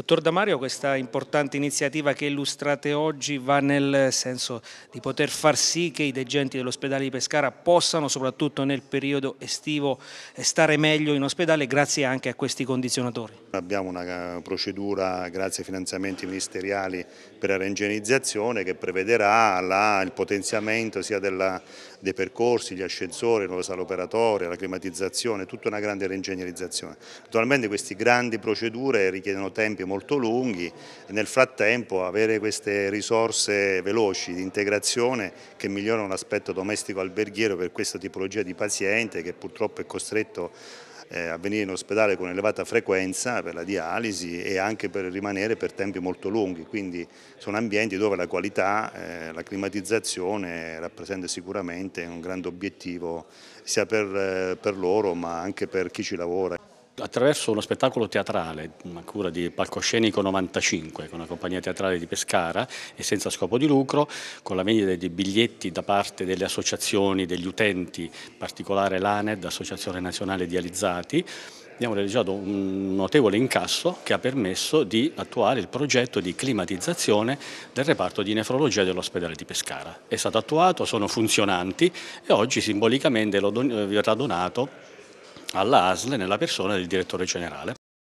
Dottor Damario, questa importante iniziativa che illustrate oggi va nel senso di poter far sì che i degenti dell'ospedale di Pescara possano, soprattutto nel periodo estivo, stare meglio in ospedale grazie anche a questi condizionatori. Abbiamo una eh, procedura, grazie ai finanziamenti ministeriali per la reingenizzazione, che prevederà la, il potenziamento sia della, dei percorsi, gli ascensori, le nuove sale operatorie, la climatizzazione, tutta una grande reingegnerizzazione. Naturalmente queste grandi procedure richiedono tempi molto lunghi, nel frattempo avere queste risorse veloci di integrazione che migliorano l'aspetto domestico alberghiero per questa tipologia di paziente che purtroppo è costretto eh, a venire in ospedale con elevata frequenza per la dialisi e anche per rimanere per tempi molto lunghi, quindi sono ambienti dove la qualità, eh, la climatizzazione rappresenta sicuramente un grande obiettivo sia per eh, loro ma anche per chi ci lavora attraverso uno spettacolo teatrale, una cura di Palcoscenico 95, con la compagnia teatrale di Pescara e senza scopo di lucro, con la vendita di biglietti da parte delle associazioni, degli utenti, in particolare l'ANED, Associazione Nazionale Dializzati, abbiamo realizzato un notevole incasso che ha permesso di attuare il progetto di climatizzazione del reparto di nefrologia dell'ospedale di Pescara. È stato attuato, sono funzionanti e oggi simbolicamente verrà donato alla ASL nella persona del direttore generale.